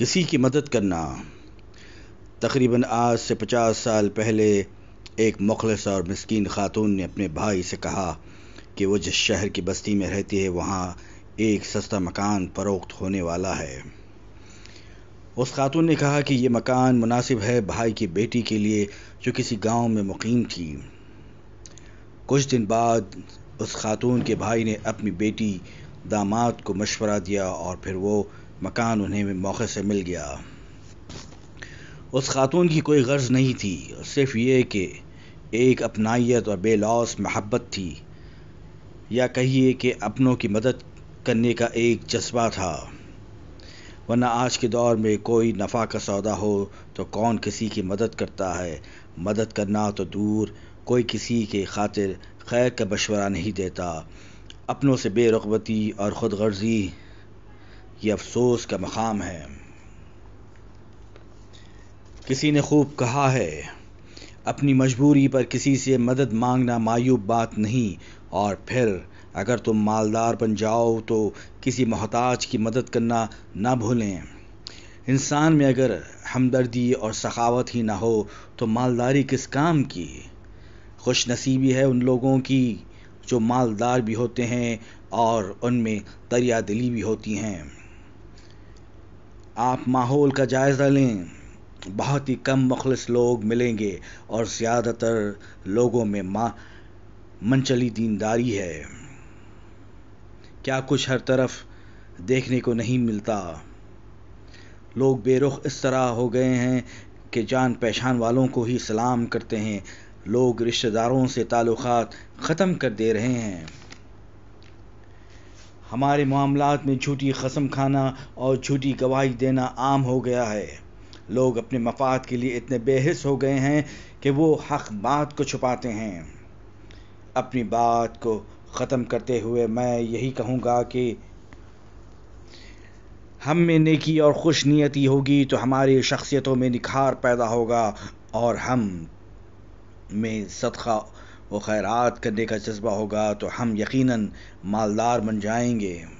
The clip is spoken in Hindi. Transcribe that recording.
किसी की मदद करना तकरीबन आज से पचास साल पहले एक मुखलस और मस्किन खातून ने अपने भाई से कहा कि वो जिस शहर की बस्ती में रहती है वहाँ एक सस्ता मकान फरोख्त होने वाला है उस खातून ने कहा कि ये मकान मुनासिब है भाई की बेटी के लिए जो किसी गांव में मुकीम थी कुछ दिन बाद उस खातून के भाई ने अपनी बेटी दामाद को मशवरा दिया और फिर वो मकान उन्हें मौके से मिल गया उस खातून की कोई गर्ज नहीं थी सिर्फ ये कि एक अपनाइत और बेलौस महब्बत थी या कहिए कि अपनों की मदद करने का एक जज्बा था वरना आज के दौर में कोई नफ़ा का सौदा हो तो कौन किसी की मदद करता है मदद करना तो दूर कोई किसी के खातिर खैर का मशवरा नहीं देता अपनों से बेरुबती और ख़ुदगर्जी ये अफसोस का मकाम है किसी ने खूब कहा है अपनी मजबूरी पर किसी से मदद मांगना मायूब बात नहीं और फिर अगर तुम मालदार बन जाओ तो किसी मोहताज की मदद करना ना भूलें इंसान में अगर हमदर्दी और सखावत ही ना हो तो मालदारी किस काम की खुश नसीबी है उन लोगों की जो मालदार भी होते हैं और उनमें दरिया दिली भी होती हैं आप माहौल का जायज़ा लें बहुत ही कम मुखलस लोग मिलेंगे और ज़्यादातर लोगों में माँ मनचली दीनदारी है क्या कुछ हर तरफ देखने को नहीं मिलता लोग बेरुख इस तरह हो गए हैं कि जान पहचान वालों को ही सलाम करते हैं लोग रिश्तेदारों से ताल्लुक़ ख़त्म कर दे रहे हैं हमारे मामला में झूठी कसम खाना और झूठी गवाही देना आम हो गया है लोग अपने मफाद के लिए इतने बेहस हो गए हैं कि वो हक बात को छुपाते हैं अपनी बात को ख़त्म करते हुए मैं यही कहूँगा कि हम में नेकी और खुश नीयती होगी तो हमारी शख्सियतों में निखार पैदा होगा और हम में सदका व खैरात करने का जज्बा होगा तो हम यकीनन मालदार बन जाएंगे